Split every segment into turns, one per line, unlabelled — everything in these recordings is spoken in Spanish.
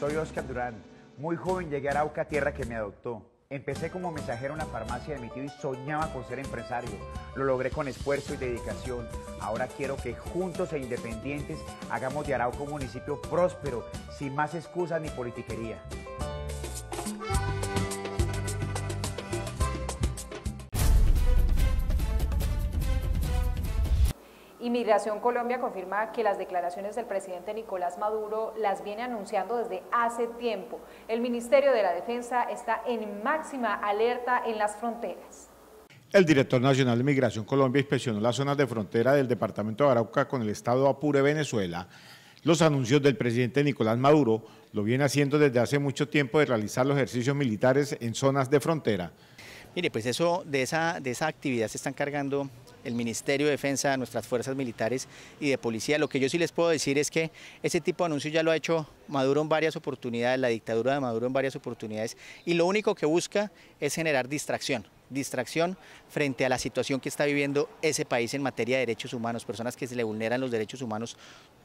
Soy
Oscar Durán. Muy joven llegué a Arauca, tierra que me adoptó. Empecé como mensajero en la farmacia de mi tío y soñaba con ser empresario. Lo logré con esfuerzo y dedicación. Ahora quiero que juntos e independientes hagamos de Arauca un municipio próspero, sin más excusas ni politiquería. Inmigración Colombia confirma que las declaraciones del presidente Nicolás Maduro las viene anunciando desde hace tiempo. El Ministerio de la Defensa está en máxima alerta en las fronteras.
El director nacional de Migración Colombia inspeccionó las zonas de frontera del departamento de Arauca con el estado Apure, Venezuela. Los anuncios del presidente Nicolás Maduro lo viene haciendo desde hace mucho tiempo de realizar los ejercicios militares en zonas de frontera.
Mire, pues eso de esa, de esa actividad se están cargando el Ministerio de Defensa, nuestras fuerzas militares y de policía. Lo que yo sí les puedo decir es que ese tipo de anuncio ya lo ha hecho Maduro en varias oportunidades, la dictadura de Maduro en varias oportunidades, y lo único que busca es generar distracción distracción frente a la situación que está viviendo ese país en materia de derechos humanos, personas que se le vulneran los derechos humanos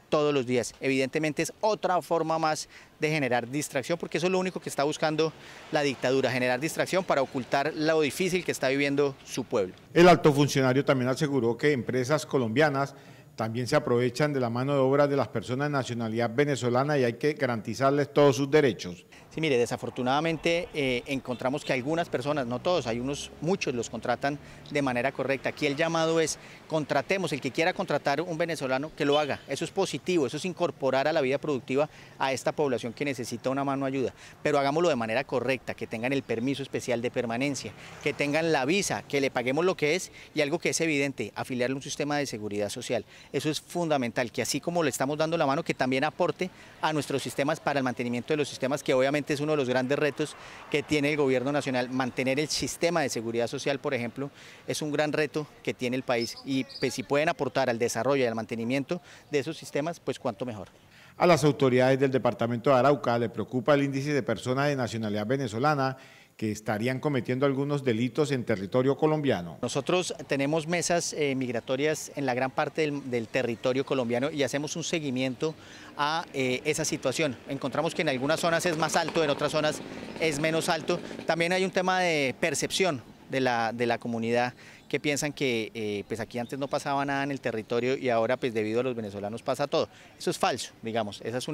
todos los días. Evidentemente es otra forma más de generar distracción, porque eso es lo único que está buscando la dictadura, generar distracción para ocultar lo difícil que está viviendo su pueblo.
El alto funcionario también aseguró que empresas colombianas también se aprovechan de la mano de obra de las personas de nacionalidad venezolana y hay que garantizarles todos sus
derechos mire, desafortunadamente eh, encontramos que algunas personas, no todos, hay unos, muchos los contratan de manera correcta. Aquí el llamado es contratemos, el que quiera contratar un venezolano, que lo haga. Eso es positivo, eso es incorporar a la vida productiva a esta población que necesita una mano ayuda. Pero hagámoslo de manera correcta, que tengan el permiso especial de permanencia, que tengan la visa, que le paguemos lo que es y algo que es evidente, afiliarle un sistema de seguridad social. Eso es fundamental, que así como le estamos dando la mano, que también aporte a nuestros sistemas para el mantenimiento de los sistemas que obviamente este es uno de los grandes retos que tiene el gobierno nacional. Mantener el sistema de seguridad social, por ejemplo, es un gran reto que tiene el país y pues, si pueden aportar al desarrollo y al mantenimiento de esos sistemas, pues cuanto mejor.
A las autoridades del departamento de Arauca le preocupa el índice de personas de nacionalidad venezolana que estarían cometiendo algunos delitos en territorio colombiano.
Nosotros tenemos mesas eh, migratorias en la gran parte del, territorio colombiano y hacemos un seguimiento a eh, esa situación. Encontramos que en algunas zonas es más alto, en otras zonas es menos alto. También hay un tema de percepción de la, comunidad que piensan que eh, pues aquí antes no pasaba nada en el territorio y ahora pues debido a los venezolanos pasa todo. Eso es falso, digamos, esa es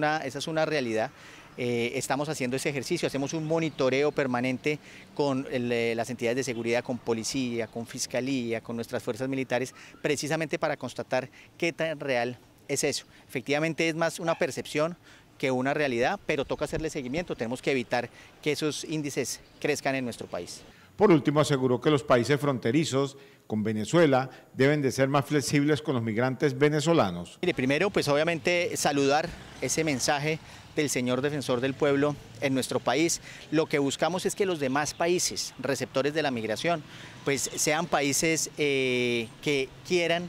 una, realidad. Eh, estamos haciendo ese ejercicio, hacemos un monitoreo permanente con eh, las entidades de seguridad, con policía, con fiscalía, con nuestras fuerzas militares, precisamente para constatar qué tan real es eso. Efectivamente es más una percepción que una realidad, pero toca hacerle seguimiento, tenemos que evitar que esos índices crezcan en nuestro país.
Por último, aseguró que los países fronterizos con Venezuela deben de ser más flexibles con los migrantes venezolanos.
Mire, primero, pues obviamente saludar ese mensaje del señor defensor del pueblo en nuestro país. Lo que buscamos es que los demás países receptores de la migración, pues sean países eh, que quieran,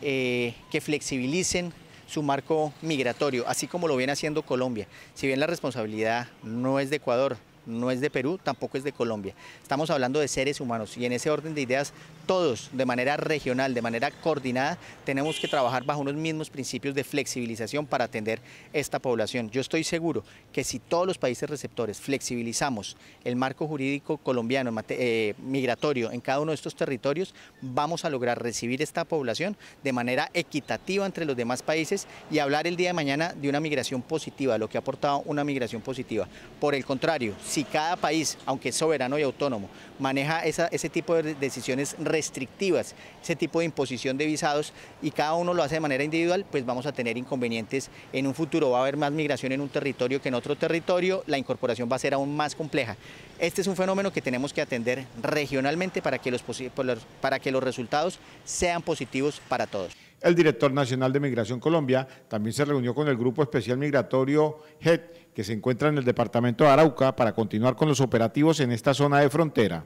eh, que flexibilicen su marco migratorio, así como lo viene haciendo Colombia. Si bien la responsabilidad no es de Ecuador, no es de Perú, tampoco es de Colombia. Estamos hablando de seres humanos y en ese orden de ideas todos de manera regional, de manera coordinada, tenemos que trabajar bajo unos mismos principios de flexibilización para atender esta población. Yo estoy seguro que si todos los países receptores flexibilizamos el marco jurídico colombiano eh, migratorio en cada uno de estos territorios, vamos a lograr recibir esta población de manera equitativa entre los demás países y hablar el día de mañana de una migración positiva, lo que ha aportado una migración positiva. Por el contrario, si cada país, aunque soberano y autónomo, maneja ese tipo de decisiones restrictivas ese tipo de imposición de visados y cada uno lo hace de manera individual, pues vamos a tener inconvenientes en un futuro. Va a haber más migración en un territorio que en otro territorio, la incorporación va a ser aún más compleja. Este es un fenómeno que tenemos que atender regionalmente para que los, para que los resultados sean positivos para todos.
El director nacional de Migración Colombia también se reunió con el Grupo Especial Migratorio GET, que se encuentra en el departamento de Arauca, para continuar con los operativos en esta zona de frontera.